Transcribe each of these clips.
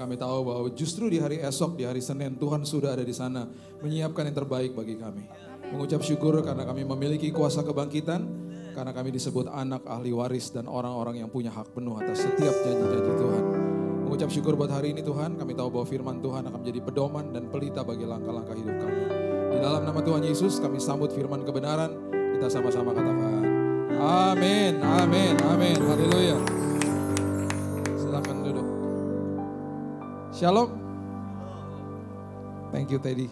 Kami tahu bahwa justru di hari esok, di hari Senin, Tuhan sudah ada di sana menyiapkan yang terbaik bagi kami. Mengucap syukur karena kami memiliki kuasa kebangkitan, karena kami disebut anak ahli waris dan orang-orang yang punya hak penuh atas setiap janji-janji Tuhan. Mengucap syukur buat hari ini Tuhan, kami tahu bahwa firman Tuhan akan menjadi pedoman dan pelita bagi langkah-langkah hidup kami. Di dalam nama Tuhan Yesus kami sambut firman kebenaran, kita sama-sama katakan. Amin, amin, amin, haleluya. Shalom. Thank you Teddy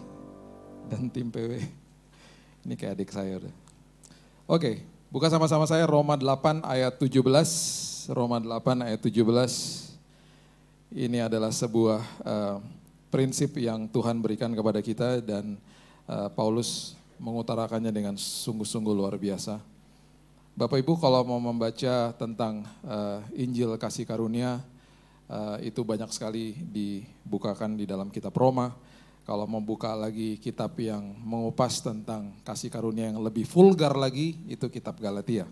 dan tim PW. Ini kayak adik saya udah. Oke, buka sama-sama saya Roma 8 ayat 17. Roma 8 ayat 17. Ini adalah sebuah uh, prinsip yang Tuhan berikan kepada kita dan uh, Paulus mengutarakannya dengan sungguh-sungguh luar biasa. Bapak Ibu kalau mau membaca tentang uh, Injil kasih karunia, Eh, itu banyak sekali dibukakan di dalam kitab Roma. Kalau membuka lagi kitab yang mengupas tentang kasih karunia yang lebih vulgar lagi, itu kitab Galatia.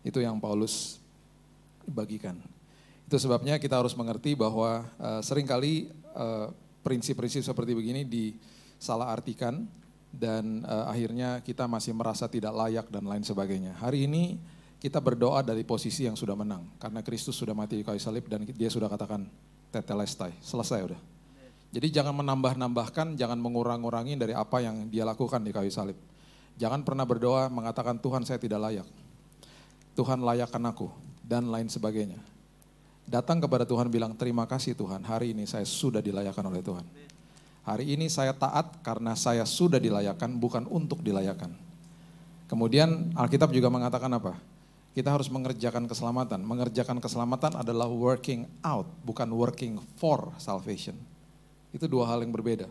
Itu yang Paulus bagikan. Itu sebabnya kita harus mengerti bahwa uh, seringkali uh, prinsip-prinsip seperti begini disalahartikan dan uh, akhirnya kita masih merasa tidak layak dan lain sebagainya. Hari ini kita berdoa dari posisi yang sudah menang. Karena Kristus sudah mati di kayu salib dan dia sudah katakan tetelestai. Selesai udah. Jadi jangan menambah-nambahkan, jangan mengurang-urangi dari apa yang dia lakukan di kayu salib. Jangan pernah berdoa mengatakan Tuhan saya tidak layak. Tuhan layakkan aku dan lain sebagainya. Datang kepada Tuhan bilang terima kasih Tuhan, hari ini saya sudah dilayakan oleh Tuhan. Hari ini saya taat karena saya sudah dilayakan bukan untuk dilayakan. Kemudian Alkitab juga mengatakan apa? Kita harus mengerjakan keselamatan. Mengerjakan keselamatan adalah working out, bukan working for salvation. Itu dua hal yang berbeda.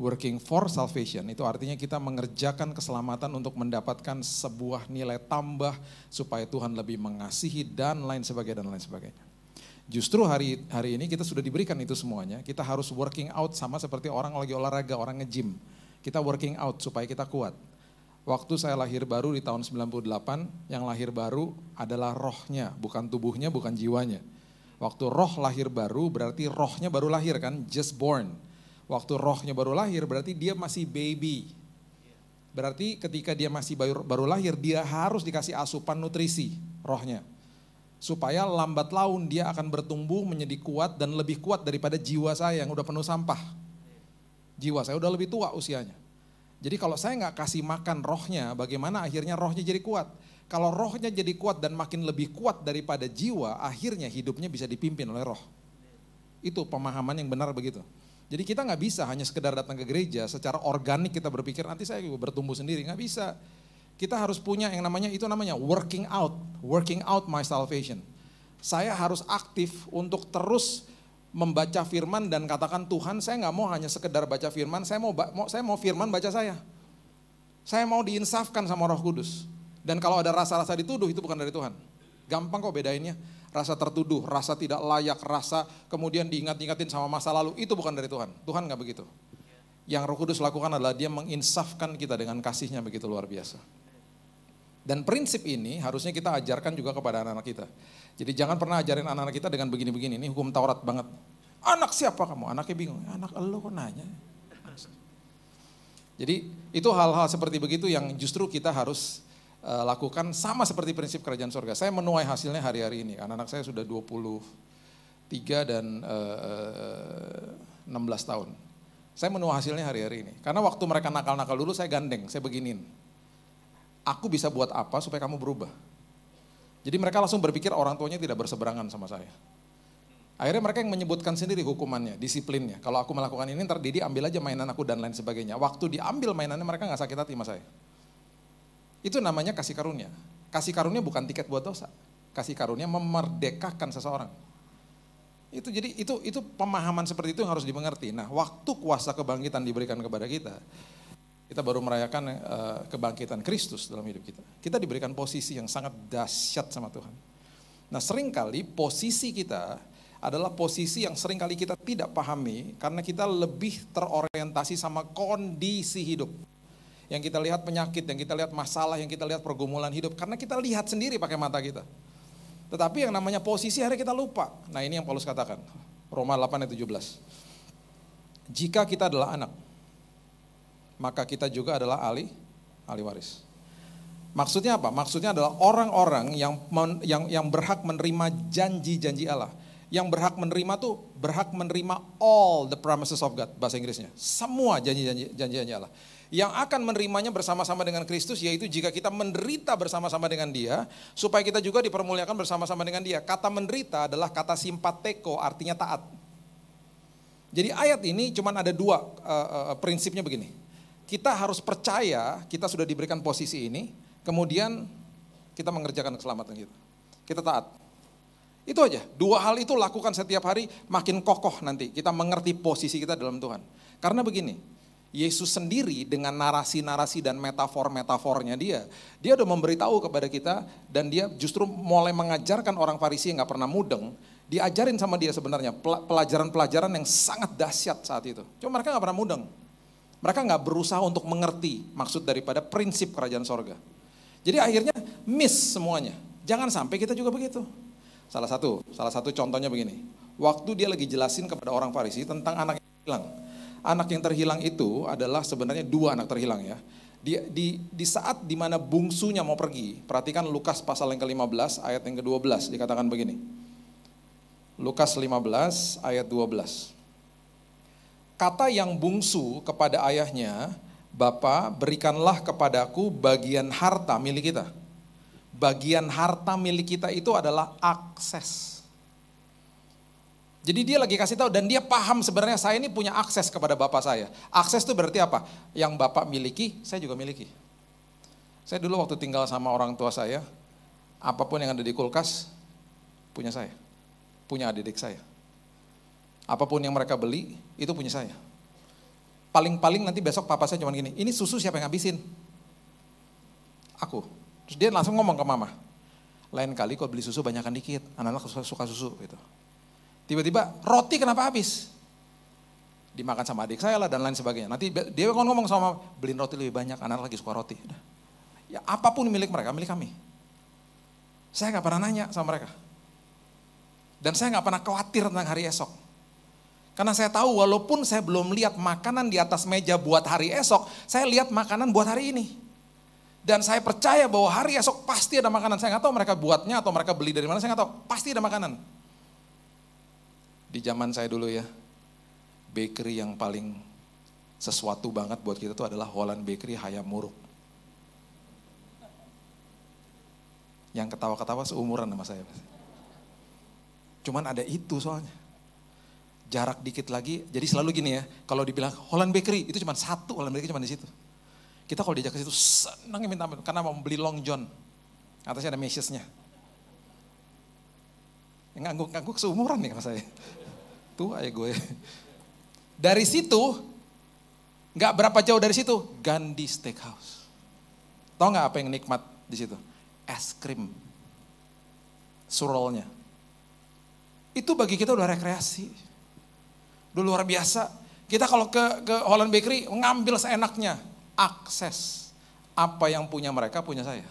Working for salvation itu artinya kita mengerjakan keselamatan untuk mendapatkan sebuah nilai tambah supaya Tuhan lebih mengasihi dan lain sebagainya dan lain sebagainya. Justru hari hari ini kita sudah diberikan itu semuanya. Kita harus working out sama seperti orang lagi olahraga, orang nge-gym. Kita working out supaya kita kuat Waktu saya lahir baru di tahun 98, yang lahir baru adalah rohnya, bukan tubuhnya, bukan jiwanya. Waktu roh lahir baru berarti rohnya baru lahir kan, just born. Waktu rohnya baru lahir berarti dia masih baby. Berarti ketika dia masih baru, baru lahir dia harus dikasih asupan nutrisi rohnya. Supaya lambat laun dia akan bertumbuh menjadi kuat dan lebih kuat daripada jiwa saya yang udah penuh sampah. Jiwa saya udah lebih tua usianya. Jadi kalau saya nggak kasih makan rohnya, bagaimana akhirnya rohnya jadi kuat? Kalau rohnya jadi kuat dan makin lebih kuat daripada jiwa, akhirnya hidupnya bisa dipimpin oleh roh. Itu pemahaman yang benar begitu. Jadi kita nggak bisa hanya sekedar datang ke gereja, secara organik kita berpikir nanti saya bertumbuh sendiri, nggak bisa. Kita harus punya yang namanya itu namanya working out, working out my salvation. Saya harus aktif untuk terus membaca firman dan katakan Tuhan saya nggak mau hanya sekedar baca firman, saya mau, mau saya mau firman baca saya. Saya mau diinsafkan sama Roh Kudus. Dan kalau ada rasa-rasa dituduh itu bukan dari Tuhan. Gampang kok bedainnya. Rasa tertuduh, rasa tidak layak, rasa kemudian diingat-ingatin sama masa lalu itu bukan dari Tuhan. Tuhan nggak begitu. Yang Roh Kudus lakukan adalah dia menginsafkan kita dengan kasihnya begitu luar biasa. Dan prinsip ini harusnya kita ajarkan juga kepada anak-anak kita. Jadi jangan pernah ajarin anak-anak kita dengan begini-begini, ini hukum Taurat banget. Anak siapa kamu? Anaknya bingung, anak lo kok nanya? Jadi itu hal-hal seperti begitu yang justru kita harus uh, lakukan sama seperti prinsip kerajaan surga. Saya menuai hasilnya hari-hari ini. Anak-anak saya sudah 23 dan uh, eh, 16 tahun. Saya menuai hasilnya hari-hari ini. Karena waktu mereka nakal-nakal dulu saya gandeng, saya beginin aku bisa buat apa supaya kamu berubah? Jadi mereka langsung berpikir orang tuanya tidak berseberangan sama saya. Akhirnya mereka yang menyebutkan sendiri hukumannya, disiplinnya. Kalau aku melakukan ini, ntar Didi ambil aja mainan aku dan lain sebagainya. Waktu diambil mainannya mereka nggak sakit hati sama saya. Itu namanya kasih karunia. Kasih karunia bukan tiket buat dosa. Kasih karunia memerdekakan seseorang. Itu jadi itu itu pemahaman seperti itu yang harus dimengerti. Nah, waktu kuasa kebangkitan diberikan kepada kita, kita baru merayakan uh, kebangkitan Kristus dalam hidup kita. Kita diberikan posisi yang sangat dahsyat sama Tuhan. Nah, seringkali posisi kita adalah posisi yang seringkali kita tidak pahami karena kita lebih terorientasi sama kondisi hidup. Yang kita lihat penyakit, yang kita lihat masalah, yang kita lihat pergumulan hidup karena kita lihat sendiri pakai mata kita. Tetapi yang namanya posisi hari kita lupa. Nah, ini yang Paulus katakan. Roma 8 ayat 17. Jika kita adalah anak, maka kita juga adalah ahli ahli waris. Maksudnya apa? Maksudnya adalah orang-orang yang yang yang berhak menerima janji-janji Allah. Yang berhak menerima tuh berhak menerima all the promises of God bahasa Inggrisnya. Semua janji-janji janji Allah. Yang akan menerimanya bersama-sama dengan Kristus yaitu jika kita menderita bersama-sama dengan Dia, supaya kita juga dipermuliakan bersama-sama dengan Dia. Kata menderita adalah kata simpateko artinya taat. Jadi ayat ini cuma ada dua uh, uh, prinsipnya begini kita harus percaya kita sudah diberikan posisi ini, kemudian kita mengerjakan keselamatan kita. Kita taat. Itu aja, dua hal itu lakukan setiap hari makin kokoh nanti. Kita mengerti posisi kita dalam Tuhan. Karena begini, Yesus sendiri dengan narasi-narasi dan metafor-metafornya dia, dia udah memberitahu kepada kita dan dia justru mulai mengajarkan orang Farisi yang gak pernah mudeng, diajarin sama dia sebenarnya pelajaran-pelajaran yang sangat dahsyat saat itu. Cuma mereka gak pernah mudeng. Mereka nggak berusaha untuk mengerti maksud daripada prinsip kerajaan sorga. Jadi akhirnya miss semuanya. Jangan sampai kita juga begitu. Salah satu, salah satu contohnya begini. Waktu dia lagi jelasin kepada orang Farisi tentang anak yang hilang. Anak yang terhilang itu adalah sebenarnya dua anak terhilang ya. Di, di, di saat dimana bungsunya mau pergi, perhatikan Lukas pasal yang ke-15 ayat yang ke-12 dikatakan begini. Lukas 15 ayat 12. Kata yang bungsu kepada ayahnya, Bapak berikanlah kepadaku bagian harta milik kita. Bagian harta milik kita itu adalah akses. Jadi dia lagi kasih tahu dan dia paham sebenarnya saya ini punya akses kepada bapak saya. Akses itu berarti apa? Yang bapak miliki, saya juga miliki. Saya dulu waktu tinggal sama orang tua saya, apapun yang ada di kulkas punya saya, punya adik adik saya apapun yang mereka beli itu punya saya. Paling-paling nanti besok papa saya cuma gini, ini susu siapa yang ngabisin? Aku. Terus dia langsung ngomong ke mama, lain kali kalau beli susu banyakkan dikit, anak-anak suka, susu gitu. Tiba-tiba roti kenapa habis? Dimakan sama adik saya lah dan lain sebagainya. Nanti dia ngomong sama beliin roti lebih banyak, anak lagi suka roti. Ya apapun milik mereka, milik kami. Saya nggak pernah nanya sama mereka. Dan saya nggak pernah khawatir tentang hari esok. Karena saya tahu walaupun saya belum lihat makanan di atas meja buat hari esok, saya lihat makanan buat hari ini. Dan saya percaya bahwa hari esok pasti ada makanan. Saya nggak tahu mereka buatnya atau mereka beli dari mana, saya nggak tahu. Pasti ada makanan. Di zaman saya dulu ya, bakery yang paling sesuatu banget buat kita itu adalah Holland Bakery Hayam Muruk. Yang ketawa-ketawa seumuran sama saya. Cuman ada itu soalnya jarak dikit lagi. Jadi selalu gini ya, kalau dibilang Holland Bakery, itu cuma satu Holland Bakery cuma di situ. Kita kalau diajak ke situ senang minta ampun karena mau beli long john. Atasnya ada mesesnya. Yang ngangguk-ngangguk seumuran nih sama saya. Tua ya gue. Dari situ, nggak berapa jauh dari situ, Gandhi Steakhouse. Tahu nggak apa yang nikmat di situ? Es krim. Surolnya. Itu bagi kita udah rekreasi. Udah luar biasa. Kita kalau ke, ke Holland Bakery ngambil seenaknya. Akses. Apa yang punya mereka punya saya.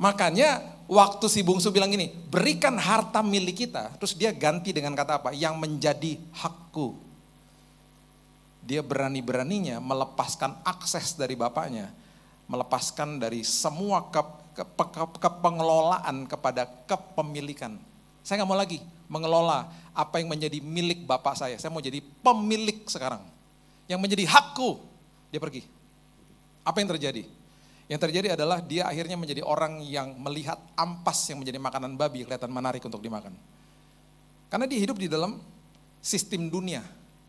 Makanya waktu si bungsu bilang gini, berikan harta milik kita. Terus dia ganti dengan kata apa? Yang menjadi hakku. Dia berani-beraninya melepaskan akses dari bapaknya. Melepaskan dari semua ke, ke, ke, kepengelolaan kepada kepemilikan. Saya nggak mau lagi, mengelola apa yang menjadi milik bapak saya. Saya mau jadi pemilik sekarang. Yang menjadi hakku, dia pergi. Apa yang terjadi? Yang terjadi adalah dia akhirnya menjadi orang yang melihat ampas yang menjadi makanan babi kelihatan menarik untuk dimakan. Karena dia hidup di dalam sistem dunia.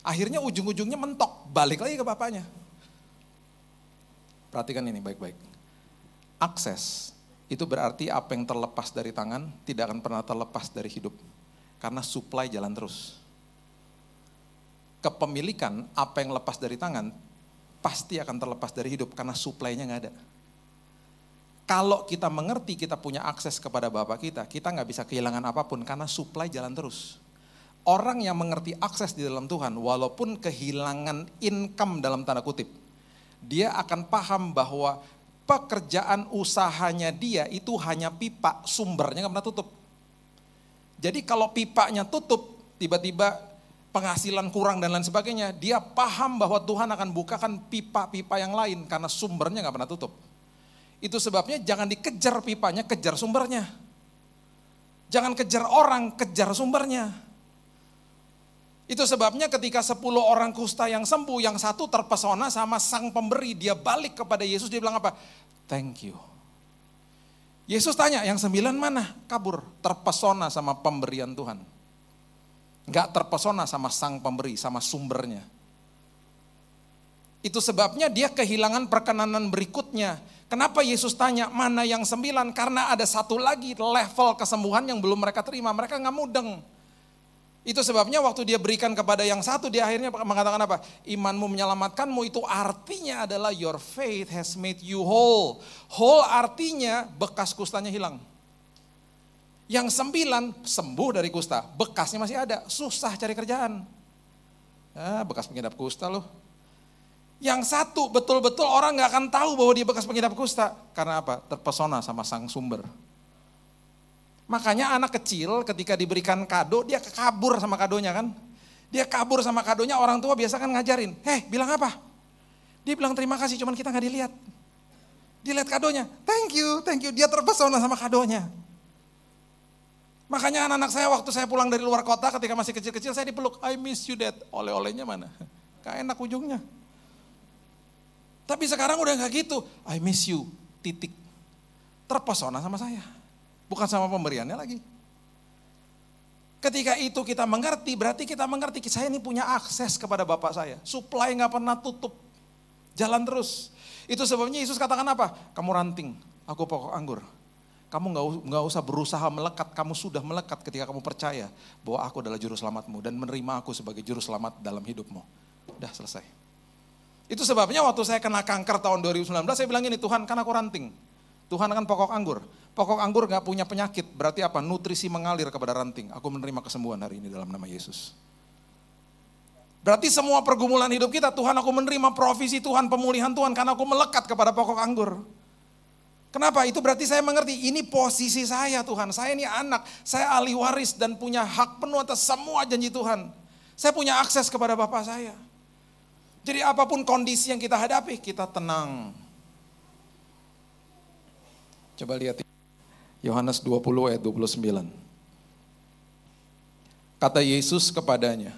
Akhirnya ujung-ujungnya mentok, balik lagi ke bapaknya. Perhatikan ini baik-baik. Akses itu berarti apa yang terlepas dari tangan tidak akan pernah terlepas dari hidup. Karena supply jalan terus. Kepemilikan, apa yang lepas dari tangan, pasti akan terlepas dari hidup karena suplainya nggak ada. Kalau kita mengerti kita punya akses kepada Bapak kita, kita nggak bisa kehilangan apapun karena supply jalan terus. Orang yang mengerti akses di dalam Tuhan, walaupun kehilangan income dalam tanda kutip, dia akan paham bahwa pekerjaan usahanya dia itu hanya pipa, sumbernya nggak pernah tutup. Jadi kalau pipanya tutup, tiba-tiba penghasilan kurang dan lain sebagainya, dia paham bahwa Tuhan akan bukakan pipa-pipa yang lain karena sumbernya nggak pernah tutup. Itu sebabnya jangan dikejar pipanya, kejar sumbernya. Jangan kejar orang, kejar sumbernya. Itu sebabnya ketika 10 orang kusta yang sembuh, yang satu terpesona sama sang pemberi, dia balik kepada Yesus, dia bilang apa? Thank you Yesus tanya, yang sembilan mana? Kabur, terpesona sama pemberian Tuhan. Enggak terpesona sama sang pemberi, sama sumbernya. Itu sebabnya dia kehilangan perkenanan berikutnya. Kenapa Yesus tanya mana yang sembilan? Karena ada satu lagi level kesembuhan yang belum mereka terima. Mereka nggak mudeng. Itu sebabnya waktu dia berikan kepada yang satu, dia akhirnya mengatakan apa? Imanmu menyelamatkanmu itu artinya adalah your faith has made you whole. Whole artinya bekas kustanya hilang. Yang sembilan sembuh dari kusta, bekasnya masih ada, susah cari kerjaan. Ah, bekas pengidap kusta loh. Yang satu betul-betul orang nggak akan tahu bahwa dia bekas pengidap kusta karena apa? Terpesona sama sang sumber. Makanya anak kecil ketika diberikan kado, dia kabur sama kadonya kan. Dia kabur sama kadonya, orang tua biasa kan ngajarin. Heh, bilang apa? Dia bilang terima kasih, cuman kita nggak dilihat. Dilihat kadonya, thank you, thank you. Dia terpesona sama kadonya. Makanya anak-anak saya waktu saya pulang dari luar kota ketika masih kecil-kecil saya dipeluk, I miss you dad. Oleh-olehnya mana? Gak enak ujungnya. Tapi sekarang udah gak gitu, I miss you, titik. Terpesona sama saya bukan sama pemberiannya lagi. Ketika itu kita mengerti, berarti kita mengerti saya ini punya akses kepada Bapak saya. Supply nggak pernah tutup, jalan terus. Itu sebabnya Yesus katakan apa? Kamu ranting, aku pokok anggur. Kamu nggak usah berusaha melekat, kamu sudah melekat ketika kamu percaya bahwa aku adalah juru selamatmu dan menerima aku sebagai juru selamat dalam hidupmu. Udah selesai. Itu sebabnya waktu saya kena kanker tahun 2019, saya bilang ini Tuhan kan aku ranting. Tuhan kan pokok anggur. Pokok anggur nggak punya penyakit, berarti apa? Nutrisi mengalir kepada ranting. Aku menerima kesembuhan hari ini dalam nama Yesus. Berarti semua pergumulan hidup kita, Tuhan aku menerima provisi Tuhan, pemulihan Tuhan karena aku melekat kepada pokok anggur. Kenapa? Itu berarti saya mengerti, ini posisi saya Tuhan. Saya ini anak, saya ahli waris dan punya hak penuh atas semua janji Tuhan. Saya punya akses kepada Bapak saya. Jadi apapun kondisi yang kita hadapi, kita tenang. Coba lihat Yohanes 20 ayat 29. Kata Yesus kepadanya,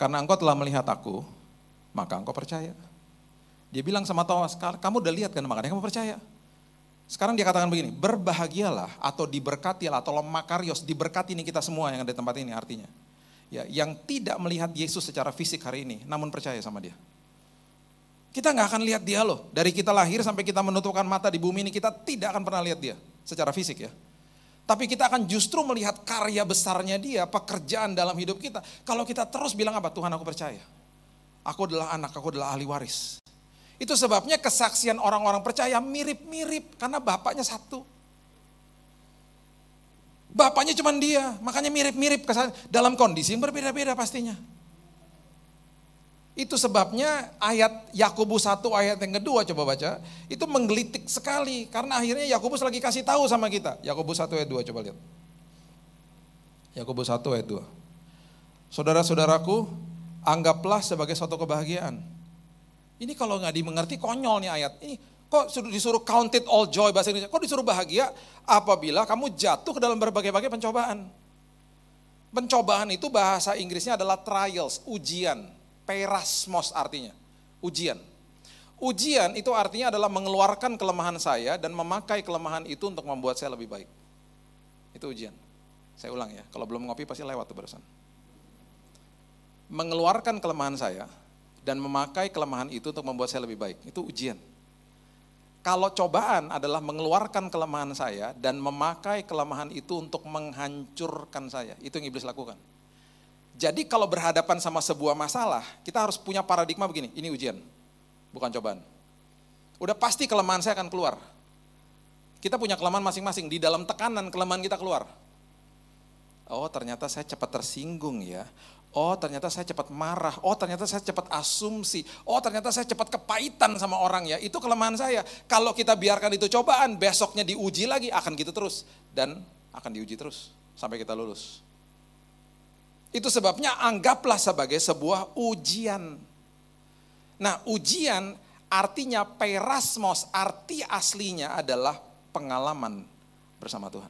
karena engkau telah melihat aku, maka engkau percaya. Dia bilang sama Thomas, kamu udah lihat kan makanya kamu percaya. Sekarang dia katakan begini, berbahagialah atau diberkatilah atau lemakarios, diberkati ini kita semua yang ada di tempat ini artinya. Ya, yang tidak melihat Yesus secara fisik hari ini, namun percaya sama dia. Kita nggak akan lihat dia loh. Dari kita lahir sampai kita menutupkan mata di bumi ini, kita tidak akan pernah lihat dia secara fisik ya. Tapi kita akan justru melihat karya besarnya dia, pekerjaan dalam hidup kita. Kalau kita terus bilang apa? Tuhan aku percaya. Aku adalah anak, aku adalah ahli waris. Itu sebabnya kesaksian orang-orang percaya mirip-mirip karena bapaknya satu. Bapaknya cuma dia, makanya mirip-mirip dalam kondisi yang berbeda-beda pastinya. Itu sebabnya ayat Yakobus 1 ayat yang kedua coba baca, itu menggelitik sekali karena akhirnya Yakobus lagi kasih tahu sama kita. Yakobus 1 ayat 2 coba lihat. Yakobus 1 ayat 2. Saudara-saudaraku, anggaplah sebagai suatu kebahagiaan. Ini kalau nggak dimengerti konyol nih ayat. Ini kok disuruh counted all joy bahasa Indonesia. Kok disuruh bahagia apabila kamu jatuh ke dalam berbagai-bagai pencobaan. Pencobaan itu bahasa Inggrisnya adalah trials, ujian. Perasmos artinya, ujian. Ujian itu artinya adalah mengeluarkan kelemahan saya dan memakai kelemahan itu untuk membuat saya lebih baik. Itu ujian. Saya ulang ya, kalau belum ngopi pasti lewat tuh barusan. Mengeluarkan kelemahan saya dan memakai kelemahan itu untuk membuat saya lebih baik. Itu ujian. Kalau cobaan adalah mengeluarkan kelemahan saya dan memakai kelemahan itu untuk menghancurkan saya. Itu yang iblis lakukan. Jadi kalau berhadapan sama sebuah masalah, kita harus punya paradigma begini, ini ujian, bukan cobaan. Udah pasti kelemahan saya akan keluar. Kita punya kelemahan masing-masing, di dalam tekanan kelemahan kita keluar. Oh ternyata saya cepat tersinggung ya, oh ternyata saya cepat marah, oh ternyata saya cepat asumsi, oh ternyata saya cepat kepahitan sama orang ya, itu kelemahan saya. Kalau kita biarkan itu cobaan, besoknya diuji lagi, akan gitu terus. Dan akan diuji terus, sampai kita lulus. Itu sebabnya anggaplah sebagai sebuah ujian. Nah, ujian artinya perasmos, arti aslinya adalah pengalaman bersama Tuhan.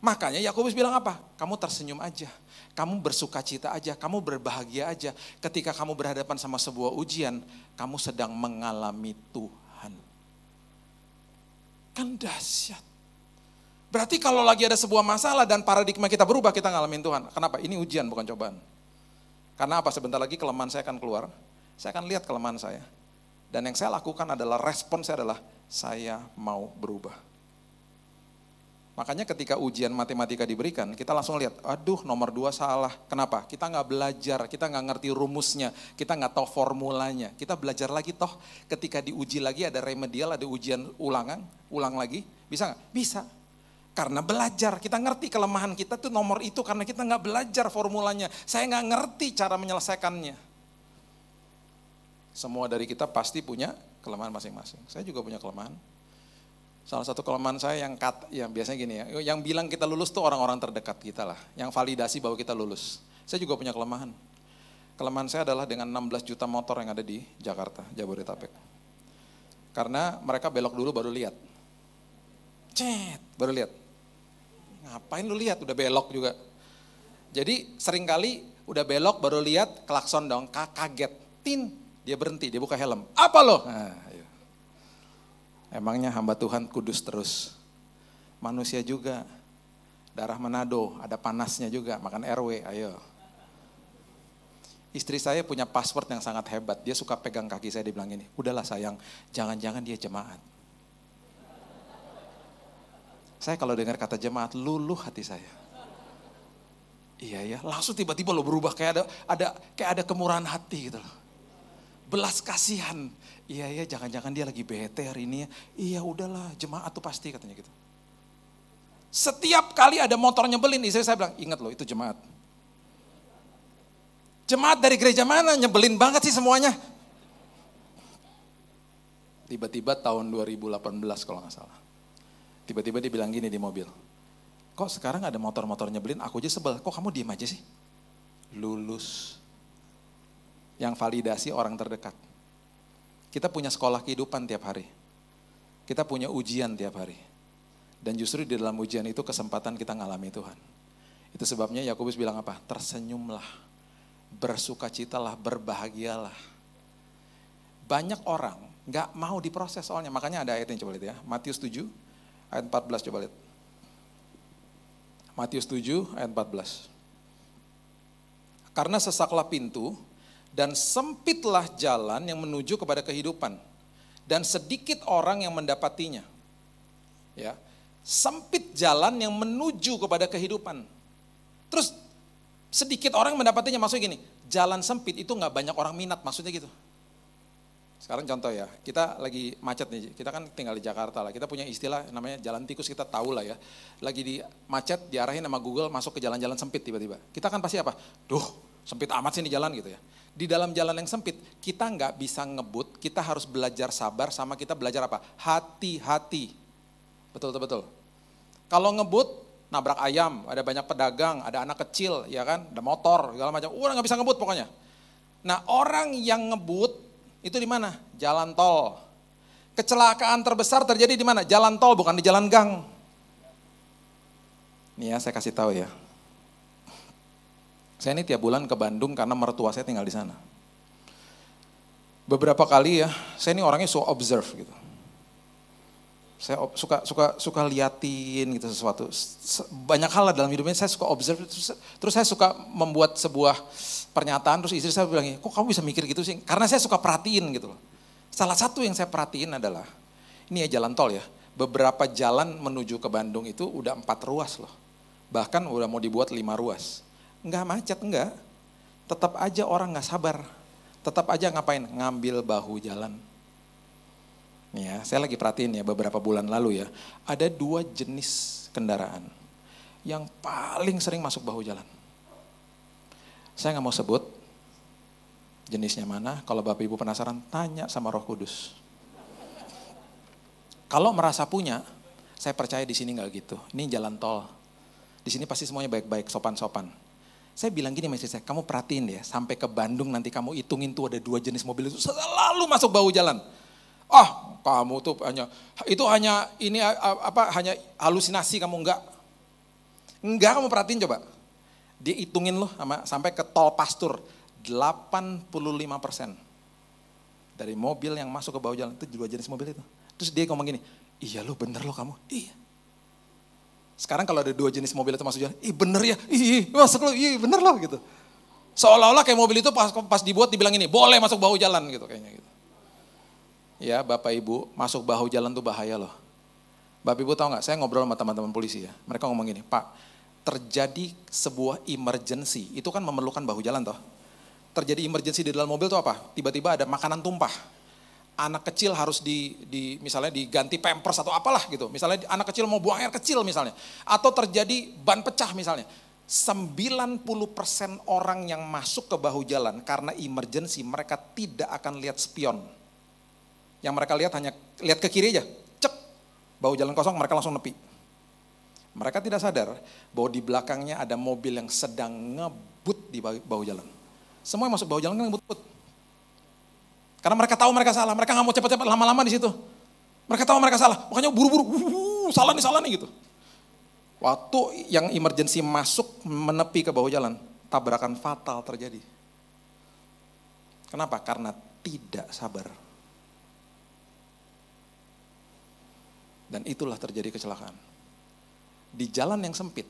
Makanya Yakobus bilang apa? Kamu tersenyum aja, kamu bersuka cita aja, kamu berbahagia aja. Ketika kamu berhadapan sama sebuah ujian, kamu sedang mengalami Tuhan. Kan dahsyat. Berarti kalau lagi ada sebuah masalah dan paradigma kita berubah, kita ngalamin Tuhan. Kenapa? Ini ujian bukan cobaan. Karena apa? Sebentar lagi kelemahan saya akan keluar. Saya akan lihat kelemahan saya. Dan yang saya lakukan adalah respon saya adalah saya mau berubah. Makanya ketika ujian matematika diberikan, kita langsung lihat, aduh nomor dua salah. Kenapa? Kita nggak belajar, kita nggak ngerti rumusnya, kita nggak tahu formulanya. Kita belajar lagi toh ketika diuji lagi ada remedial, ada ujian ulangan, ulang lagi. Bisa nggak? Bisa. Karena belajar, kita ngerti kelemahan kita tuh nomor itu karena kita nggak belajar formulanya. Saya nggak ngerti cara menyelesaikannya. Semua dari kita pasti punya kelemahan masing-masing. Saya juga punya kelemahan. Salah satu kelemahan saya yang kat, yang biasanya gini ya, yang bilang kita lulus tuh orang-orang terdekat kita lah, yang validasi bahwa kita lulus. Saya juga punya kelemahan. Kelemahan saya adalah dengan 16 juta motor yang ada di Jakarta, Jabodetabek. Karena mereka belok dulu baru lihat. Cet, baru lihat. Ngapain lu lihat? Udah belok juga. Jadi seringkali udah belok baru lihat klakson dong, kaget. Tin, dia berhenti, dia buka helm. Apa lo? Nah, iya. Emangnya hamba Tuhan kudus terus. Manusia juga. Darah Manado, ada panasnya juga, makan RW, ayo. Istri saya punya password yang sangat hebat. Dia suka pegang kaki saya, dia bilang ini, udahlah sayang, jangan-jangan dia jemaat. Saya kalau dengar kata jemaat luluh hati saya. Iya ya, langsung tiba-tiba lo berubah kayak ada ada kayak ada kemurahan hati gitu loh. Belas kasihan. Iya ya, jangan-jangan dia lagi bete hari ini ya. Iya udahlah, jemaat tuh pasti katanya gitu. Setiap kali ada motor nyebelin, istri saya bilang, ingat loh itu jemaat. Jemaat dari gereja mana? Nyebelin banget sih semuanya. Tiba-tiba tahun 2018 kalau nggak salah. Tiba-tiba dia bilang gini di mobil, kok sekarang ada motor-motor nyebelin, aku aja sebel, kok kamu diem aja sih? Lulus. Yang validasi orang terdekat. Kita punya sekolah kehidupan tiap hari. Kita punya ujian tiap hari. Dan justru di dalam ujian itu kesempatan kita ngalami Tuhan. Itu sebabnya Yakobus bilang apa? Tersenyumlah, bersukacitalah, berbahagialah. Banyak orang nggak mau diproses soalnya. Makanya ada ayatnya coba lihat ya. Matius 7 ayat 14 coba lihat. Matius 7 ayat 14. Karena sesaklah pintu dan sempitlah jalan yang menuju kepada kehidupan dan sedikit orang yang mendapatinya. Ya. Sempit jalan yang menuju kepada kehidupan. Terus sedikit orang mendapatinya maksudnya gini, jalan sempit itu nggak banyak orang minat maksudnya gitu. Sekarang contoh ya, kita lagi macet nih, kita kan tinggal di Jakarta lah, kita punya istilah namanya jalan tikus, kita tahu lah ya. Lagi di macet, diarahin sama Google masuk ke jalan-jalan sempit tiba-tiba. Kita kan pasti apa? Duh, sempit amat sih ini jalan gitu ya. Di dalam jalan yang sempit, kita nggak bisa ngebut, kita harus belajar sabar sama kita belajar apa? Hati-hati. Betul, betul, Kalau ngebut, nabrak ayam, ada banyak pedagang, ada anak kecil, ya kan, ada motor, segala macam. Udah nggak bisa ngebut pokoknya. Nah orang yang ngebut itu di mana? Jalan tol. Kecelakaan terbesar terjadi di mana? Jalan tol, bukan di jalan gang. Nih ya, saya kasih tahu ya. Saya ini tiap bulan ke Bandung karena mertua saya tinggal di sana. Beberapa kali ya, saya ini orangnya so observe gitu saya suka suka suka liatin gitu sesuatu banyak hal lah dalam hidupnya saya suka observe terus, terus saya suka membuat sebuah pernyataan terus istri saya bilang kok kamu bisa mikir gitu sih karena saya suka perhatiin gitu loh salah satu yang saya perhatiin adalah ini ya jalan tol ya beberapa jalan menuju ke Bandung itu udah empat ruas loh bahkan udah mau dibuat lima ruas nggak macet nggak tetap aja orang nggak sabar tetap aja ngapain ngambil bahu jalan ya saya lagi perhatiin ya beberapa bulan lalu ya, ada dua jenis kendaraan yang paling sering masuk bahu jalan. Saya nggak mau sebut jenisnya mana, kalau Bapak Ibu penasaran tanya sama Roh Kudus. Kalau merasa punya, saya percaya di sini nggak gitu. Ini jalan tol. Di sini pasti semuanya baik-baik, sopan-sopan. Saya bilang gini sama saya, kamu perhatiin ya sampai ke Bandung nanti kamu hitungin tuh ada dua jenis mobil itu, selalu masuk bahu jalan. Oh, kamu tuh hanya itu hanya ini apa hanya halusinasi kamu enggak. Enggak kamu perhatiin coba. Dihitungin loh sama, sampai ke tol pastur 85 persen dari mobil yang masuk ke bawah jalan itu dua jenis mobil itu. Terus dia ngomong gini, iya lo bener lo kamu, iya. Sekarang kalau ada dua jenis mobil itu masuk jalan, iya bener ya, iya masuk lo, iya bener lo gitu. Seolah-olah kayak mobil itu pas, pas dibuat dibilang ini, boleh masuk bawah jalan gitu kayaknya gitu ya Bapak Ibu, masuk bahu jalan tuh bahaya loh. Bapak Ibu tahu nggak, saya ngobrol sama teman-teman polisi ya. Mereka ngomong gini, Pak, terjadi sebuah emergency, itu kan memerlukan bahu jalan toh. Terjadi emergency di dalam mobil tuh apa? Tiba-tiba ada makanan tumpah. Anak kecil harus di, di misalnya diganti pampers atau apalah gitu. Misalnya anak kecil mau buang air kecil misalnya. Atau terjadi ban pecah misalnya. 90% orang yang masuk ke bahu jalan karena emergency mereka tidak akan lihat spion yang mereka lihat hanya lihat ke kiri aja, cek, bau jalan kosong mereka langsung nepi. Mereka tidak sadar bahwa di belakangnya ada mobil yang sedang ngebut di bau jalan. Semua yang masuk bau jalan kan ngebut-ngebut. Karena mereka tahu mereka salah, mereka nggak mau cepat-cepat lama-lama di situ. Mereka tahu mereka salah, makanya buru-buru, salah nih, salah nih gitu. Waktu yang emergency masuk menepi ke bawah jalan, tabrakan fatal terjadi. Kenapa? Karena tidak sabar. Dan itulah terjadi kecelakaan. Di jalan yang sempit,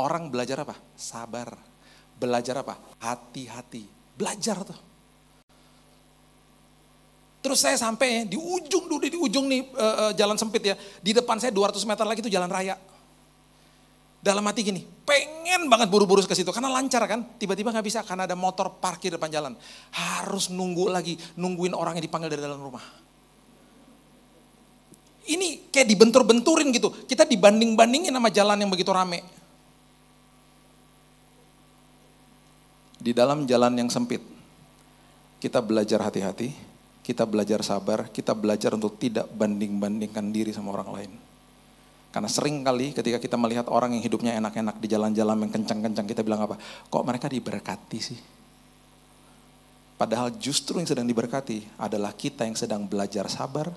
orang belajar apa? Sabar. Belajar apa? Hati-hati. Belajar tuh. Terus saya sampai di ujung dulu di ujung nih eh, eh, jalan sempit ya. Di depan saya 200 meter lagi itu jalan raya. Dalam hati gini, pengen banget buru-buru ke situ karena lancar kan. Tiba-tiba nggak bisa karena ada motor parkir depan jalan. Harus nunggu lagi, nungguin orang yang dipanggil dari dalam rumah. Ini kayak dibentur-benturin gitu. Kita dibanding-bandingin sama jalan yang begitu rame. Di dalam jalan yang sempit, kita belajar hati-hati, kita belajar sabar, kita belajar untuk tidak banding-bandingkan diri sama orang lain. Karena sering kali ketika kita melihat orang yang hidupnya enak-enak di jalan-jalan yang kencang-kencang, kita bilang apa? Kok mereka diberkati sih? Padahal justru yang sedang diberkati adalah kita yang sedang belajar sabar,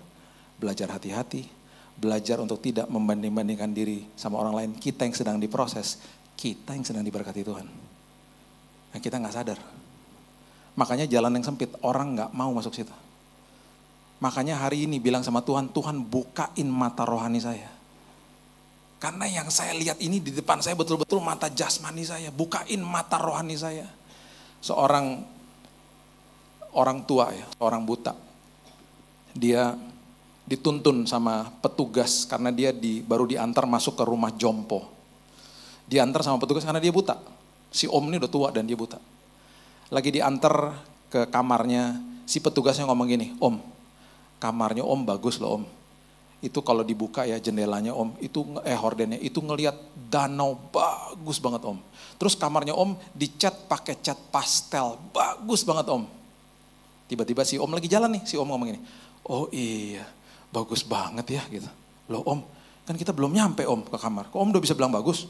belajar hati-hati, belajar untuk tidak membanding-bandingkan diri sama orang lain. Kita yang sedang diproses, kita yang sedang diberkati Tuhan. Nah, kita nggak sadar. Makanya jalan yang sempit, orang nggak mau masuk situ. Makanya hari ini bilang sama Tuhan, Tuhan bukain mata rohani saya. Karena yang saya lihat ini di depan saya betul-betul mata jasmani saya. Bukain mata rohani saya. Seorang orang tua ya, orang buta. Dia dituntun sama petugas karena dia di, baru diantar masuk ke rumah jompo. Diantar sama petugas karena dia buta. Si om ini udah tua dan dia buta. Lagi diantar ke kamarnya, si petugasnya ngomong gini, om, kamarnya om bagus loh om. Itu kalau dibuka ya jendelanya om, itu eh hordennya, itu ngelihat danau bagus banget om. Terus kamarnya om dicat pakai cat pastel, bagus banget om. Tiba-tiba si om lagi jalan nih, si om ngomong gini, oh iya, bagus banget ya gitu. Loh om, kan kita belum nyampe om ke kamar. Kok om udah bisa bilang bagus?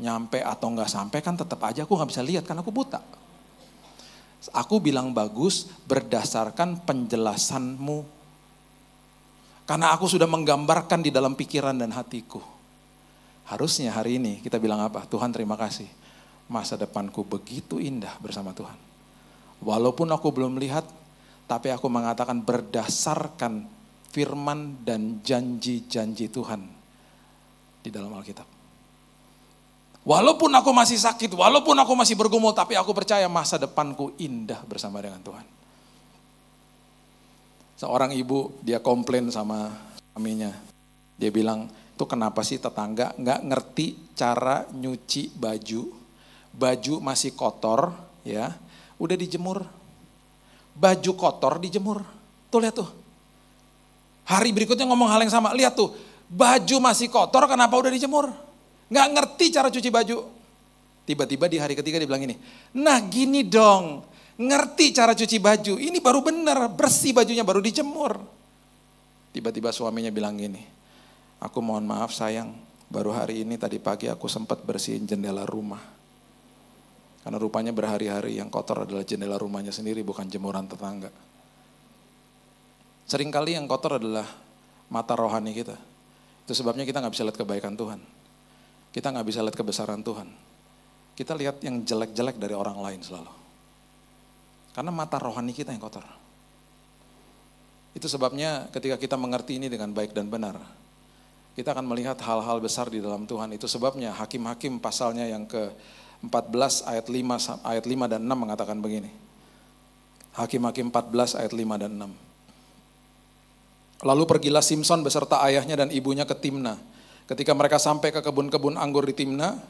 Nyampe atau nggak sampai kan tetap aja aku nggak bisa lihat kan aku buta. Aku bilang bagus berdasarkan penjelasanmu. Karena aku sudah menggambarkan di dalam pikiran dan hatiku. Harusnya hari ini kita bilang apa? Tuhan terima kasih. Masa depanku begitu indah bersama Tuhan. Walaupun aku belum lihat, tapi aku mengatakan berdasarkan firman dan janji-janji Tuhan di dalam Alkitab. Walaupun aku masih sakit, walaupun aku masih bergumul, tapi aku percaya masa depanku indah bersama dengan Tuhan. Seorang ibu, dia komplain sama suaminya. Dia bilang, itu kenapa sih tetangga nggak ngerti cara nyuci baju, baju masih kotor, ya, udah dijemur, baju kotor dijemur. Tuh lihat tuh, Hari berikutnya ngomong hal yang sama. Lihat tuh, baju masih kotor kenapa udah dijemur? Nggak ngerti cara cuci baju. Tiba-tiba di hari ketiga dia bilang ini, nah gini dong, ngerti cara cuci baju. Ini baru benar, bersih bajunya baru dijemur. Tiba-tiba suaminya bilang gini, aku mohon maaf sayang, baru hari ini tadi pagi aku sempat bersihin jendela rumah. Karena rupanya berhari-hari yang kotor adalah jendela rumahnya sendiri, bukan jemuran tetangga. Seringkali yang kotor adalah mata rohani kita. Itu sebabnya kita nggak bisa lihat kebaikan Tuhan. Kita nggak bisa lihat kebesaran Tuhan. Kita lihat yang jelek-jelek dari orang lain selalu. Karena mata rohani kita yang kotor. Itu sebabnya ketika kita mengerti ini dengan baik dan benar, kita akan melihat hal-hal besar di dalam Tuhan. Itu sebabnya hakim-hakim pasalnya yang ke-14 ayat 5 ayat 5 dan 6 mengatakan begini. Hakim-hakim 14 ayat 5 dan 6. Lalu pergilah Simpson beserta ayahnya dan ibunya ke Timna. Ketika mereka sampai ke kebun-kebun anggur di Timna,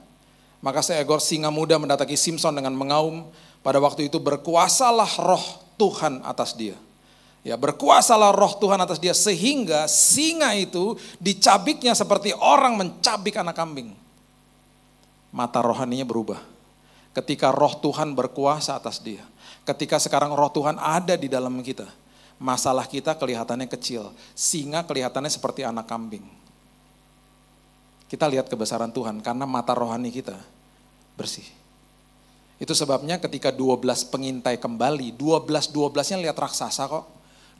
maka seekor singa muda mendatangi Simpson dengan mengaum. Pada waktu itu berkuasalah roh Tuhan atas dia. Ya, berkuasalah roh Tuhan atas dia sehingga singa itu dicabiknya seperti orang mencabik anak kambing. Mata rohaninya berubah. Ketika roh Tuhan berkuasa atas dia. Ketika sekarang roh Tuhan ada di dalam kita masalah kita kelihatannya kecil. Singa kelihatannya seperti anak kambing. Kita lihat kebesaran Tuhan karena mata rohani kita bersih. Itu sebabnya ketika 12 pengintai kembali, 12-12-nya lihat raksasa kok.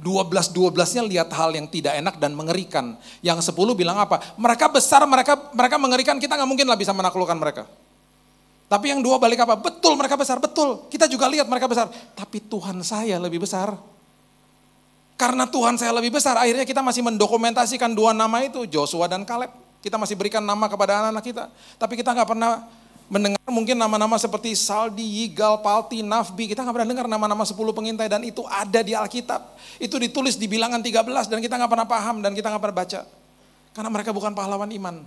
12-12-nya lihat hal yang tidak enak dan mengerikan. Yang 10 bilang apa? Mereka besar, mereka mereka mengerikan, kita nggak mungkin lah bisa menaklukkan mereka. Tapi yang dua balik apa? Betul mereka besar, betul. Kita juga lihat mereka besar. Tapi Tuhan saya lebih besar. Karena Tuhan saya lebih besar, akhirnya kita masih mendokumentasikan dua nama itu, Joshua dan Caleb. Kita masih berikan nama kepada anak-anak kita. Tapi kita nggak pernah mendengar mungkin nama-nama seperti Saldi, Yigal, Palti, Nafbi. Kita nggak pernah dengar nama-nama 10 pengintai dan itu ada di Alkitab. Itu ditulis di bilangan 13 dan kita nggak pernah paham dan kita nggak pernah baca. Karena mereka bukan pahlawan iman.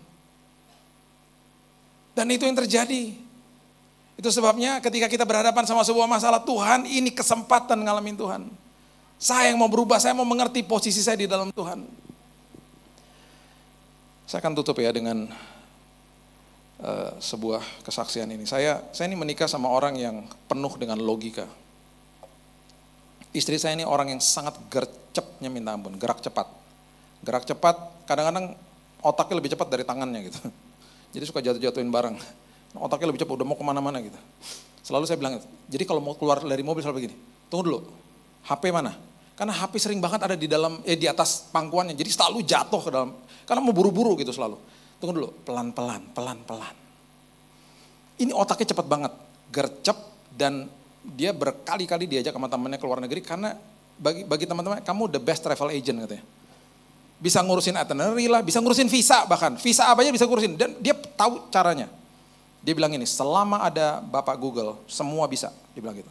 Dan itu yang terjadi. Itu sebabnya ketika kita berhadapan sama sebuah masalah Tuhan ini kesempatan ngalamin Tuhan. Saya yang mau berubah, saya mau mengerti posisi saya di dalam Tuhan. Saya akan tutup ya dengan uh, sebuah kesaksian ini. Saya saya ini menikah sama orang yang penuh dengan logika. Istri saya ini orang yang sangat gercepnya minta ampun, gerak cepat. Gerak cepat, kadang-kadang otaknya lebih cepat dari tangannya gitu. Jadi suka jatuh-jatuhin barang. Otaknya lebih cepat, udah mau kemana-mana gitu. Selalu saya bilang, gitu. jadi kalau mau keluar dari mobil selalu begini, tunggu dulu, HP mana? Karena HP sering banget ada di dalam eh di atas pangkuannya. Jadi selalu jatuh ke dalam. Karena mau buru-buru gitu selalu. Tunggu dulu, pelan-pelan, pelan-pelan. Ini otaknya cepat banget, gercep dan dia berkali-kali diajak sama temannya ke luar negeri karena bagi bagi teman-teman kamu the best travel agent katanya. Bisa ngurusin itinerary lah, bisa ngurusin visa bahkan. Visa apa aja bisa ngurusin dan dia tahu caranya. Dia bilang ini, selama ada Bapak Google, semua bisa. Dia bilang gitu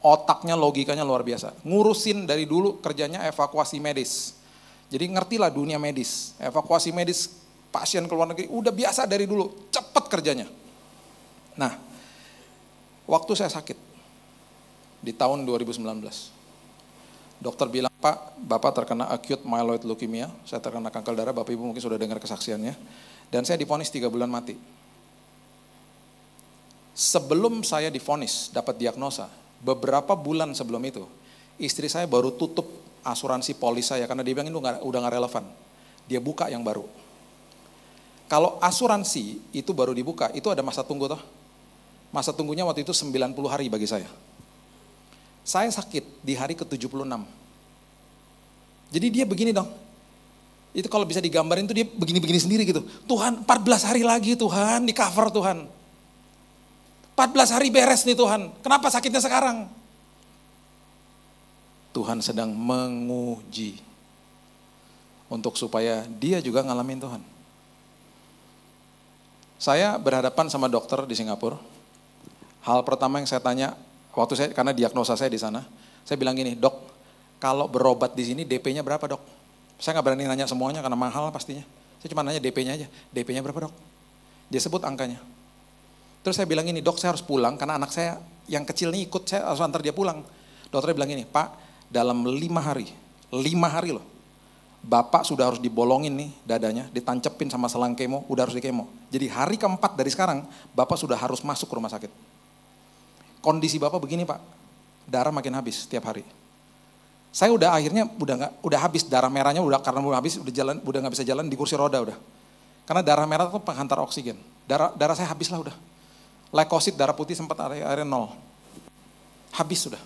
otaknya logikanya luar biasa. Ngurusin dari dulu kerjanya evakuasi medis. Jadi ngertilah dunia medis. Evakuasi medis pasien ke luar negeri udah biasa dari dulu, cepet kerjanya. Nah, waktu saya sakit di tahun 2019. Dokter bilang, "Pak, Bapak terkena acute myeloid leukemia. Saya terkena kanker darah, Bapak Ibu mungkin sudah dengar kesaksiannya. Dan saya difonis tiga bulan mati." Sebelum saya difonis dapat diagnosa, beberapa bulan sebelum itu, istri saya baru tutup asuransi polis saya karena dia bilang itu udah nggak relevan. Dia buka yang baru. Kalau asuransi itu baru dibuka, itu ada masa tunggu toh. Masa tunggunya waktu itu 90 hari bagi saya. Saya sakit di hari ke-76. Jadi dia begini dong. Itu kalau bisa digambarin tuh dia begini-begini sendiri gitu. Tuhan 14 hari lagi Tuhan, di cover Tuhan. 14 hari beres nih Tuhan. Kenapa sakitnya sekarang? Tuhan sedang menguji. Untuk supaya dia juga ngalamin Tuhan. Saya berhadapan sama dokter di Singapura. Hal pertama yang saya tanya, waktu saya karena diagnosa saya di sana, saya bilang gini, dok, kalau berobat di sini DP-nya berapa dok? Saya nggak berani nanya semuanya karena mahal pastinya. Saya cuma nanya DP-nya aja. DP-nya berapa dok? Dia sebut angkanya. Terus saya bilang ini, dok saya harus pulang karena anak saya yang kecil ini ikut, saya harus antar dia pulang. Dokternya bilang ini, pak dalam lima hari, lima hari loh, bapak sudah harus dibolongin nih dadanya, ditancepin sama selang kemo, udah harus dikemo. Jadi hari keempat dari sekarang, bapak sudah harus masuk ke rumah sakit. Kondisi bapak begini pak, darah makin habis setiap hari. Saya udah akhirnya udah nggak udah habis darah merahnya udah karena udah habis udah jalan udah nggak bisa jalan di kursi roda udah. Karena darah merah itu penghantar oksigen. Darah darah saya habis lah udah Leukosit darah putih sempat area, nol. Habis sudah.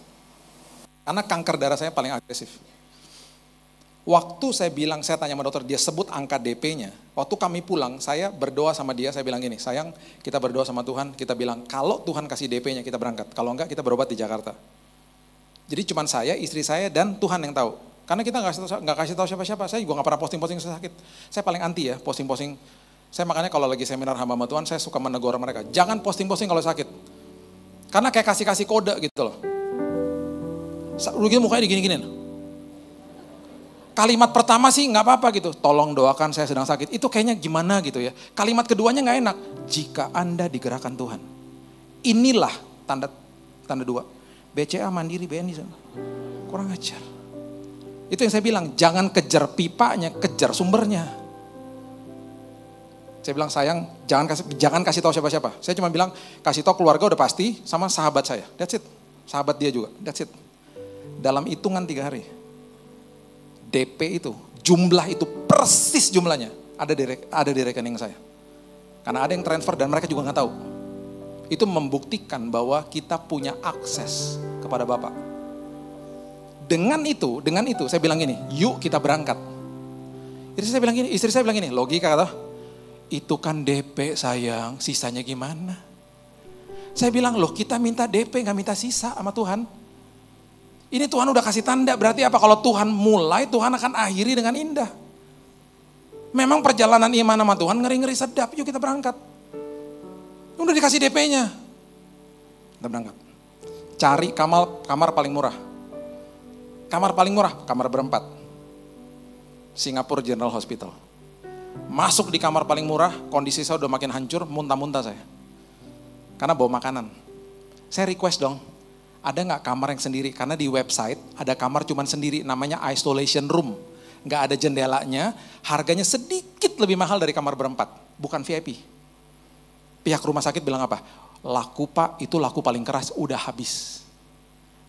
Karena kanker darah saya paling agresif. Waktu saya bilang, saya tanya sama dokter, dia sebut angka DP-nya. Waktu kami pulang, saya berdoa sama dia, saya bilang gini, sayang kita berdoa sama Tuhan, kita bilang, kalau Tuhan kasih DP-nya kita berangkat, kalau enggak kita berobat di Jakarta. Jadi cuma saya, istri saya, dan Tuhan yang tahu. Karena kita nggak kasih tahu, siapa-siapa. Saya juga nggak pernah posting-posting sakit. Saya paling anti ya posting-posting saya makanya kalau lagi seminar hamba sama Tuhan, saya suka menegur mereka. Jangan posting-posting kalau sakit. Karena kayak kasih-kasih kode gitu loh. gitu mukanya digini-giniin. Kalimat pertama sih nggak apa-apa gitu. Tolong doakan saya sedang sakit. Itu kayaknya gimana gitu ya. Kalimat keduanya nggak enak. Jika Anda digerakkan Tuhan. Inilah tanda tanda dua. BCA Mandiri BNI Kurang ajar. Itu yang saya bilang, jangan kejar pipanya, kejar sumbernya. Saya bilang sayang, jangan kasih jangan kasih tahu siapa-siapa. Saya cuma bilang kasih tahu keluarga udah pasti sama sahabat saya. That's it. Sahabat dia juga. That's it. Dalam hitungan tiga hari. DP itu, jumlah itu persis jumlahnya ada di ada di rekening saya. Karena ada yang transfer dan mereka juga nggak tahu. Itu membuktikan bahwa kita punya akses kepada Bapak. Dengan itu, dengan itu saya bilang gini, yuk kita berangkat. Istri saya bilang gini, istri saya bilang gini, logika kata, itu kan DP sayang, sisanya gimana? Saya bilang loh kita minta DP nggak minta sisa sama Tuhan. Ini Tuhan udah kasih tanda berarti apa? Kalau Tuhan mulai Tuhan akan akhiri dengan indah. Memang perjalanan iman sama Tuhan ngeri-ngeri sedap. Yuk kita berangkat. Udah dikasih DP-nya. Kita berangkat. Cari kamar, kamar paling murah. Kamar paling murah, kamar berempat. Singapura General Hospital Masuk di kamar paling murah, kondisi saya udah makin hancur, muntah-muntah saya. Karena bawa makanan. Saya request dong, ada nggak kamar yang sendiri? Karena di website ada kamar cuman sendiri, namanya isolation room. Nggak ada jendelanya, harganya sedikit lebih mahal dari kamar berempat, bukan VIP. Pihak rumah sakit bilang apa? Laku pak, itu laku paling keras, udah habis.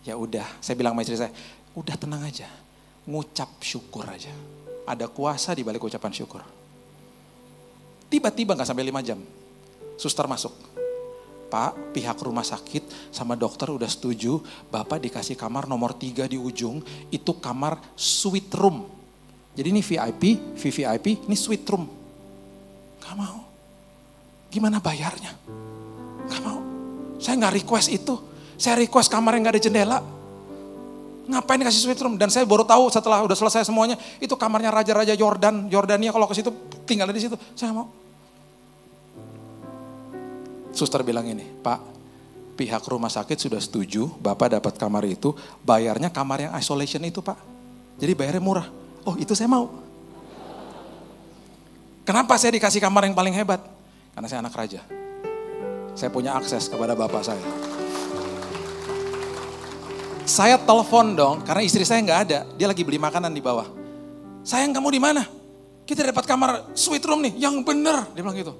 Ya udah, saya bilang sama istri saya, udah tenang aja, ngucap syukur aja. Ada kuasa di balik ucapan syukur. Tiba-tiba nggak sampai lima jam, suster masuk. Pak, pihak rumah sakit sama dokter udah setuju, Bapak dikasih kamar nomor tiga di ujung, itu kamar suite room. Jadi ini VIP, VVIP, ini suite room. Gak mau. Gimana bayarnya? Gak mau. Saya nggak request itu. Saya request kamar yang nggak ada jendela. Ngapain kasih sweet room? Dan saya baru tahu setelah udah selesai semuanya, itu kamarnya raja-raja Jordan, Jordania kalau ke situ tinggal di situ. Saya mau. Suster bilang ini, "Pak, pihak rumah sakit sudah setuju Bapak dapat kamar itu, bayarnya kamar yang isolation itu, Pak. Jadi bayarnya murah." Oh, itu saya mau. Kenapa saya dikasih kamar yang paling hebat? Karena saya anak raja. Saya punya akses kepada Bapak saya. Saya telepon dong, karena istri saya nggak ada. Dia lagi beli makanan di bawah. Sayang kamu di mana? Kita dapat kamar sweet room nih, yang bener. Dia bilang gitu.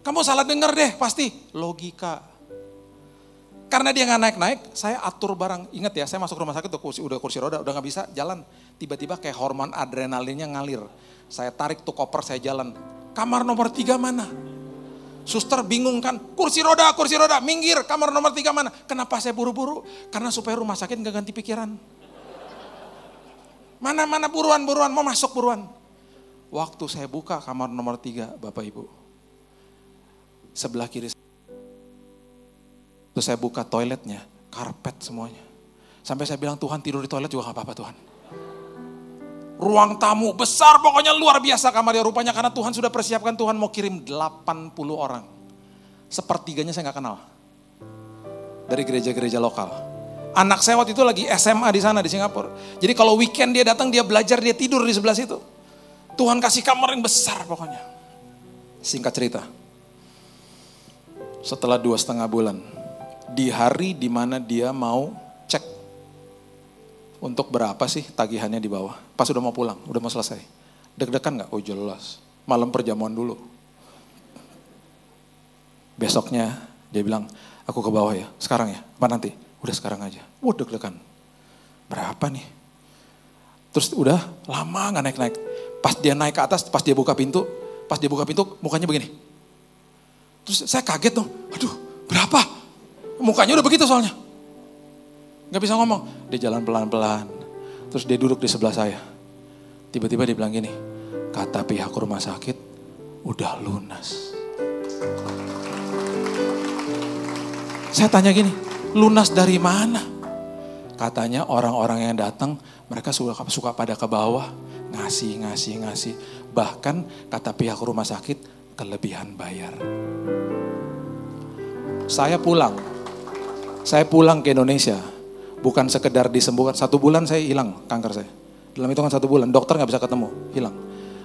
Kamu salah dengar deh, pasti. Logika. Karena dia nggak naik-naik, saya atur barang. Ingat ya, saya masuk rumah sakit tuh kursi, udah kursi roda, udah nggak bisa jalan. Tiba-tiba kayak hormon adrenalinnya ngalir. Saya tarik tuh koper, saya jalan. Kamar nomor tiga mana? Suster bingung kan, kursi roda, kursi roda, minggir, kamar nomor tiga mana. Kenapa saya buru-buru? Karena supaya rumah sakit gak ganti pikiran. Mana-mana buruan, buruan, mau masuk buruan. Waktu saya buka kamar nomor tiga, Bapak Ibu. Sebelah kiri Terus saya buka toiletnya, karpet semuanya. Sampai saya bilang, Tuhan tidur di toilet juga gak apa-apa Tuhan ruang tamu besar pokoknya luar biasa kamarnya rupanya karena Tuhan sudah persiapkan Tuhan mau kirim 80 orang. Sepertiganya saya nggak kenal. Dari gereja-gereja lokal. Anak saya waktu itu lagi SMA di sana di Singapura. Jadi kalau weekend dia datang dia belajar dia tidur di sebelah situ. Tuhan kasih kamar yang besar pokoknya. Singkat cerita. Setelah dua setengah bulan. Di hari dimana dia mau untuk berapa sih tagihannya di bawah? Pas udah mau pulang, udah mau selesai. Deg-degan gak? Oh jelas. Malam perjamuan dulu. Besoknya dia bilang, aku ke bawah ya, sekarang ya, apa nanti? Udah sekarang aja. Wah deg-degan. Berapa nih? Terus udah lama gak naik-naik. Pas dia naik ke atas, pas dia buka pintu, pas dia buka pintu mukanya begini. Terus saya kaget dong, aduh berapa? Mukanya udah begitu soalnya. Gak bisa ngomong. Dia jalan pelan-pelan. Terus dia duduk di sebelah saya. Tiba-tiba dia bilang gini, kata pihak rumah sakit, udah lunas. Saya tanya gini, lunas dari mana? Katanya orang-orang yang datang, mereka suka, suka pada ke bawah, ngasih, ngasih, ngasih. Bahkan kata pihak rumah sakit, kelebihan bayar. Saya pulang, saya pulang ke Indonesia, Bukan sekedar disembuhkan, satu bulan saya hilang kanker saya. Dalam hitungan satu bulan, dokter nggak bisa ketemu, hilang.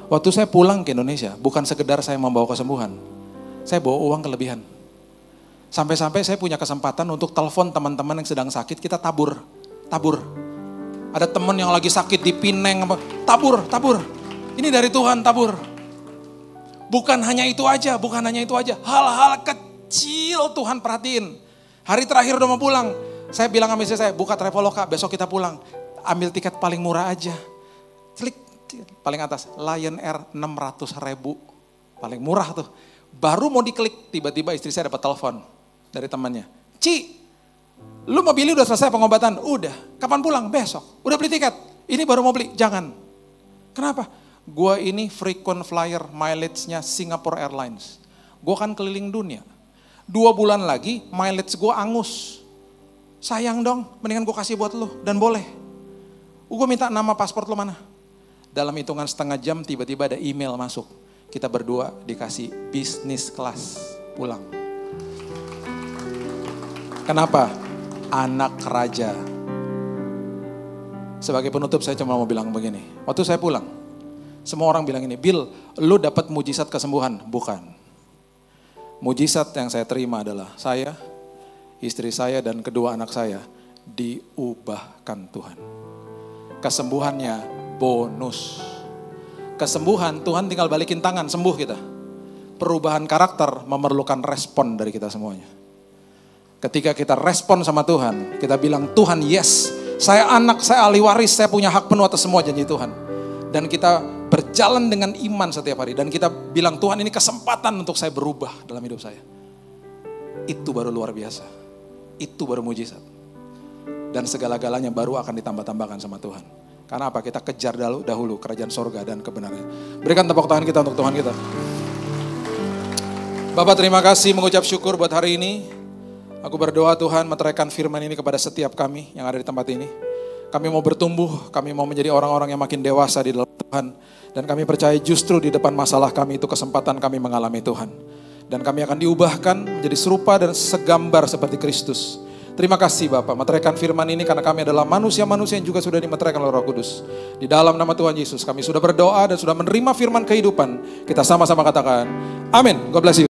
Waktu saya pulang ke Indonesia, bukan sekedar saya membawa kesembuhan. Saya bawa uang kelebihan. Sampai-sampai saya punya kesempatan untuk telepon teman-teman yang sedang sakit, kita tabur. Tabur. Ada teman yang lagi sakit di Pineng, tabur, tabur. Ini dari Tuhan, tabur. Bukan hanya itu aja, bukan hanya itu aja. Hal-hal kecil Tuhan perhatiin. Hari terakhir udah mau pulang, saya bilang sama istri saya, buka Traveloka, besok kita pulang. Ambil tiket paling murah aja. Klik, paling atas, Lion Air 600 ribu. Paling murah tuh. Baru mau diklik, tiba-tiba istri saya dapat telepon dari temannya. Ci, lu mau beli udah selesai pengobatan? Udah. Kapan pulang? Besok. Udah beli tiket? Ini baru mau beli. Jangan. Kenapa? Gua ini frequent flyer mileage-nya Singapore Airlines. gua kan keliling dunia. Dua bulan lagi mileage gue angus Sayang dong, mendingan gue kasih buat lo dan boleh. Gue minta nama paspor lo mana? Dalam hitungan setengah jam tiba-tiba ada email masuk. Kita berdua dikasih bisnis kelas pulang. Kenapa? Anak raja. Sebagai penutup saya cuma mau bilang begini. Waktu saya pulang, semua orang bilang ini, Bill, lu dapat mujizat kesembuhan. Bukan. Mujizat yang saya terima adalah saya istri saya dan kedua anak saya diubahkan Tuhan. Kesembuhannya bonus. Kesembuhan Tuhan tinggal balikin tangan, sembuh kita. Perubahan karakter memerlukan respon dari kita semuanya. Ketika kita respon sama Tuhan, kita bilang Tuhan yes, saya anak, saya ahli waris, saya punya hak penuh atas semua janji Tuhan. Dan kita berjalan dengan iman setiap hari. Dan kita bilang Tuhan ini kesempatan untuk saya berubah dalam hidup saya. Itu baru luar biasa. Itu baru mujizat. Dan segala-galanya baru akan ditambah-tambahkan sama Tuhan. Karena apa? Kita kejar dahulu, dahulu kerajaan sorga dan kebenaran. Berikan tepuk tangan kita untuk Tuhan kita. Bapak terima kasih mengucap syukur buat hari ini. Aku berdoa Tuhan meteraikan firman ini kepada setiap kami yang ada di tempat ini. Kami mau bertumbuh, kami mau menjadi orang-orang yang makin dewasa di dalam Tuhan. Dan kami percaya justru di depan masalah kami itu kesempatan kami mengalami Tuhan. Dan kami akan diubahkan menjadi serupa dan segambar seperti Kristus. Terima kasih Bapak, meteraikan firman ini karena kami adalah manusia-manusia yang juga sudah dimeteraikan oleh roh kudus. Di dalam nama Tuhan Yesus, kami sudah berdoa dan sudah menerima firman kehidupan. Kita sama-sama katakan, amin. God bless you.